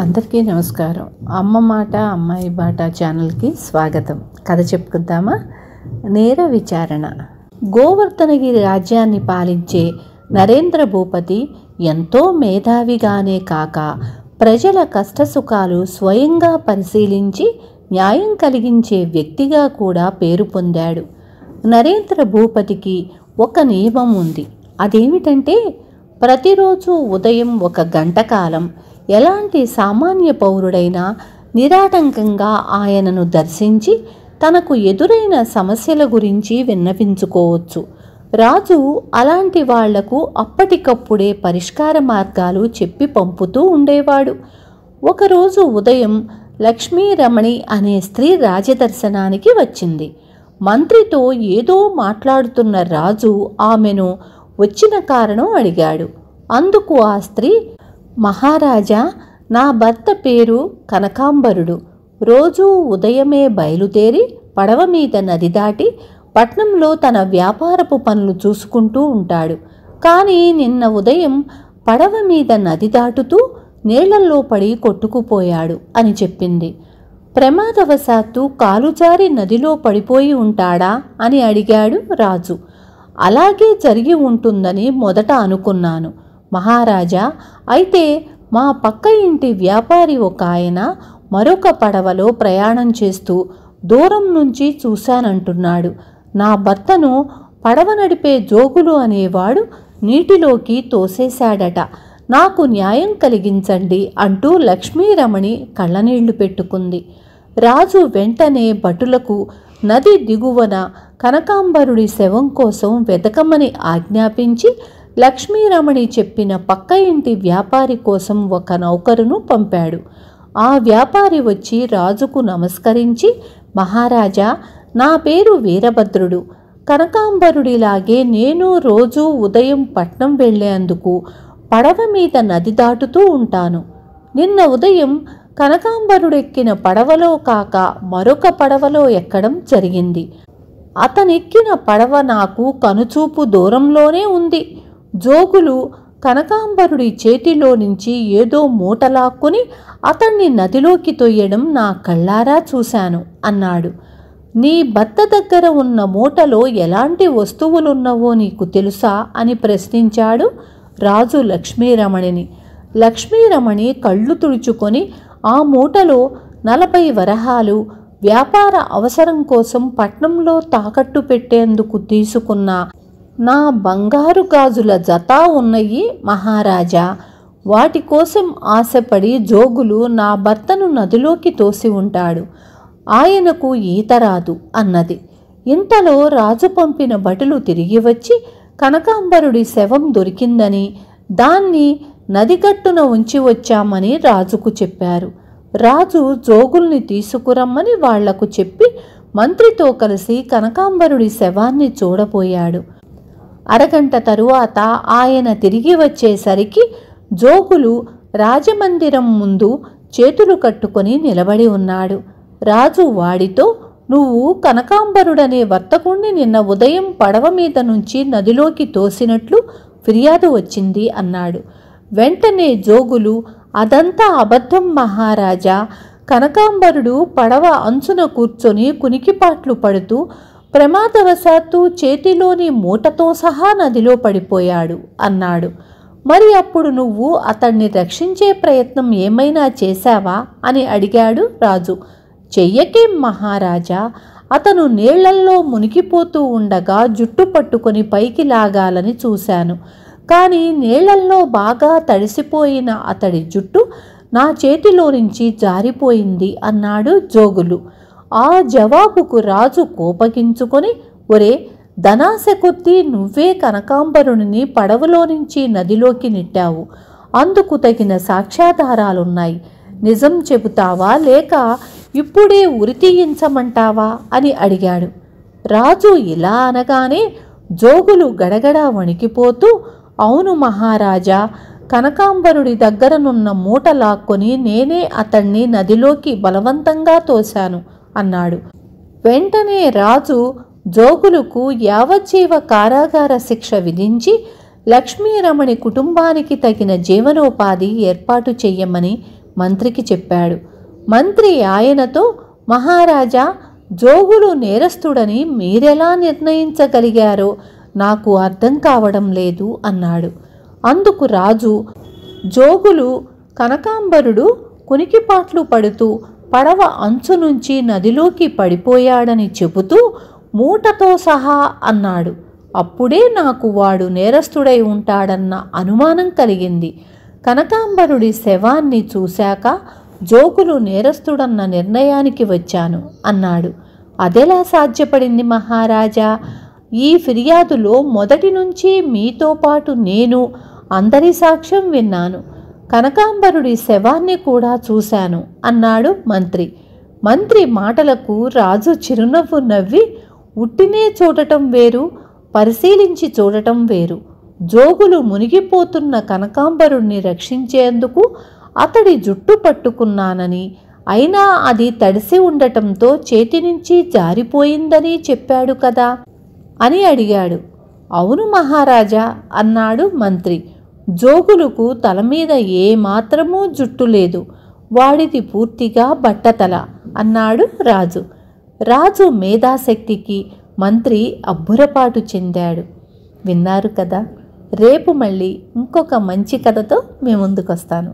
అందరికీ నమస్కారం అమ్మ మాట అమ్మాయి బాట ఛానల్కి స్వాగతం కథ చెప్పుకుందామా నేర విచారణ గోవర్ధనగిరి రాజ్యాన్ని పాలించే నరేంద్ర భూపతి ఎంతో మేధావిగానే కాక ప్రజల కష్టసుఖాలు స్వయంగా పరిశీలించి న్యాయం కలిగించే వ్యక్తిగా కూడా పేరు పొందాడు నరేంద్ర భూపతికి ఒక నియమం ఉంది అదేమిటంటే ప్రతిరోజు ఉదయం ఒక గంట కాలం ఎలాంటి సామాన్య పౌరుడైనా నిరాటంకంగా ఆయనను దర్శించి తనకు ఎదురైన సమస్యల గురించి విన్నవించుకోవచ్చు రాజు అలాంటి వాళ్లకు అప్పటికప్పుడే పరిష్కార మార్గాలు చెప్పి పంపుతూ ఉండేవాడు ఒకరోజు ఉదయం లక్ష్మీరమణి అనే స్త్రీ రాజదర్శనానికి వచ్చింది మంత్రితో ఏదో మాట్లాడుతున్న రాజు ఆమెను వచ్చిన కారణం అడిగాడు అందుకు ఆ స్త్రీ మహారాజా నా భర్త పేరు కనకాంబరుడు రోజూ ఉదయమే బయలుదేరి పడవ మీద నది దాటి పట్నంలో తన వ్యాపారపు పనులు చూసుకుంటూ ఉంటాడు కానీ నిన్న ఉదయం పడవ మీద నది దాటుతూ నీళ్లల్లో పడి కొట్టుకుపోయాడు అని చెప్పింది ప్రమాదవశాత్తు కాలుజారి నదిలో పడిపోయి ఉంటాడా అని అడిగాడు రాజు అలాగే జరిగి ఉంటుందని మొదట అనుకున్నాను మహారాజా అయితే మా పక్క ఇంటి వ్యాపారి ఒక ఆయన మరొక పడవలో ప్రయాణం చేస్తూ దూరం నుంచి చూశానంటున్నాడు నా భర్తను పడవ నడిపే జోగులు అనేవాడు నీటిలోకి తోసేశాడట నాకు న్యాయం కలిగించండి అంటూ లక్ష్మీరమణి కళ్ళనీళ్లు పెట్టుకుంది రాజు వెంటనే భటులకు నది దిగువన కనకాంబరుడి శవం కోసం వెతకమని ఆజ్ఞాపించి లక్ష్మీరమణి చెప్పిన పక్క ఇంటి వ్యాపారి కోసం ఒక నౌకరును పంపాడు ఆ వ్యాపారి వచ్చి రాజుకు నమస్కరించి మహారాజా నా పేరు వీరభద్రుడు కనకాంబరుడిలాగే నేను రోజూ ఉదయం పట్నం వెళ్ళేందుకు పడవ మీద నది దాటుతూ ఉంటాను నిన్న ఉదయం కనకాంబరుడెక్కిన పడవలో కాక మరొక పడవలో ఎక్కడం జరిగింది అతనెక్కిన పడవ నాకు కనుచూపు దూరంలోనే ఉంది జోగులు కనకాంబరుడి చేతిలో నుంచి ఏదో మూటలాక్కుని అతన్ని నదిలోకి తొయ్యడం నా కళ్ళారా చూశాను అన్నాడు నీ భర్త దగ్గర ఉన్న మూటలో ఎలాంటి వస్తువులున్నవో నీకు తెలుసా అని ప్రశ్నించాడు రాజు లక్ష్మీరమణిని లక్ష్మీరమణి కళ్ళు తుడుచుకొని ఆ మూటలో నలభై వరహాలు వ్యాపార అవసరం కోసం పట్నంలో తాకట్టు పెట్టేందుకు తీసుకున్న నా బంగారు గాజుల జత ఉన్నాయి మహారాజా వాటి కోసం ఆశపడి జోగులు నా భర్తను నదిలోకి తోసి ఉంటాడు ఆయనకు ఈత రాదు అన్నది ఇంతలో రాజు పంపిన భటులు తిరిగి వచ్చి కనకాంబరుడి శవం దొరికిందని దాన్ని నదిగట్టున ఉంచి వచ్చామని రాజుకు చెప్పారు రాజు జోగుల్ని తీసుకురమ్మని వాళ్లకు చెప్పి మంత్రితో కలిసి కనకాంబరుడి శవాన్ని చూడబోయాడు అరగంట తరువాత ఆయన తిరిగి వచ్చేసరికి జోగులు రాజమందిరం ముందు చేతులు కట్టుకొని నిలబడి ఉన్నాడు రాజు వాడితో నువ్వు కనకాంబరుడనే వర్తకుణ్ణి నిన్న ఉదయం పడవ మీద నుంచి నదిలోకి తోసినట్లు ఫిర్యాదు వచ్చింది అన్నాడు వెంటనే జోగులు అదంతా అబద్ధం మహారాజా కనకాంబరుడు పడవ అంచున కూర్చొని కునికిపాట్లు పడుతూ ప్రమాదవశాత్తు చేతిలోని మూటతో సహా నదిలో పడిపోయాడు అన్నాడు మరి అప్పుడు నువ్వు అతన్ని రక్షించే ప్రయత్నం ఏమైనా చేశావా అని అడిగాడు రాజు చెయ్యకేం మహారాజా అతను నీళ్లల్లో మునిగిపోతూ ఉండగా జుట్టు పట్టుకొని పైకి లాగాలని చూశాను కానీ నీళ్లల్లో బాగా తడిసిపోయిన అతడి జుట్టు నా చేతిలో నుంచి జారిపోయింది అన్నాడు జోగులు ఆ జవాబుకు రాజు కోపగించుకొని ఒరే ధనాశ నువ్వే కనకాంబరుని పడవలో నుంచి నదిలోకి నెట్టావు అందుకు తగిన సాక్ష్యాధారాలున్నాయి నిజం చెబుతావా లేక ఇప్పుడే ఉరితీయించమంటావా అని అడిగాడు రాజు ఇలా అనగానే జోగులు గడగడ వణికిపోతూ అవును మహారాజా కనకాంబరుడి దగ్గరనున్న మూట లాక్కొని నేనే అతణ్ణి నదిలోకి బలవంతంగా తోశాను అన్నాడు వెంటనే రాజు జోగులకు యావజ్జీవ కారాగార శిక్ష విధించి లక్ష్మీరమణి కుటుంబానికి తగిన జీవనోపాధి ఏర్పాటు చెయ్యమని మంత్రికి చెప్పాడు మంత్రి ఆయనతో మహారాజా జోగులు నేరస్తుడని మీరెలా నిర్ణయించగలిగారో నాకు అర్థం కావడం లేదు అన్నాడు అందుకు రాజు జోగులు కనకాంబరుడు కునికిపాట్లు పడుతూ పడవ అంచు నుంచి నదిలోకి పడిపోయాడని చెబుతూ మూటతో సహా అన్నాడు అప్పుడే నాకు వాడు నేరస్తుడై ఉంటాడన్న అనుమానం కలిగింది కనకాంబరుడి శవాన్ని చూశాక జోకులు నేరస్తుడన్న నిర్ణయానికి వచ్చాను అన్నాడు అదెలా సాధ్యపడింది మహారాజా ఈ ఫిర్యాదులో మొదటి నుంచి మీతో పాటు నేను అందరి సాక్ష్యం విన్నాను కనకాంబరుడి శవాన్ని కూడా చూశాను అన్నాడు మంత్రి మంత్రి మాటలకు రాజు చిరునవ్వు నవ్వి ఉట్టినే చూడటం వేరు పరిశీలించి చూడటం వేరు జోగులు మునిగిపోతున్న కనకాంబరుణ్ణి రక్షించేందుకు అతడి జుట్టు పట్టుకున్నానని అయినా అది తడిసి ఉండటంతో చేతి నుంచి జారిపోయిందని చెప్పాడు కదా అని అడిగాడు అవును మహారాజా అన్నాడు మంత్రి జోగులుకు తల మీద ఏమాత్రమూ జుట్టు లేదు వాడిది పూర్తిగా బట్టతల అన్నాడు రాజు రాజు మేధాశక్తికి మంత్రి అబ్బురపాటు చెందాడు విన్నారు కదా రేపు మళ్ళీ ఇంకొక మంచి కథతో మీ ముందుకొస్తాను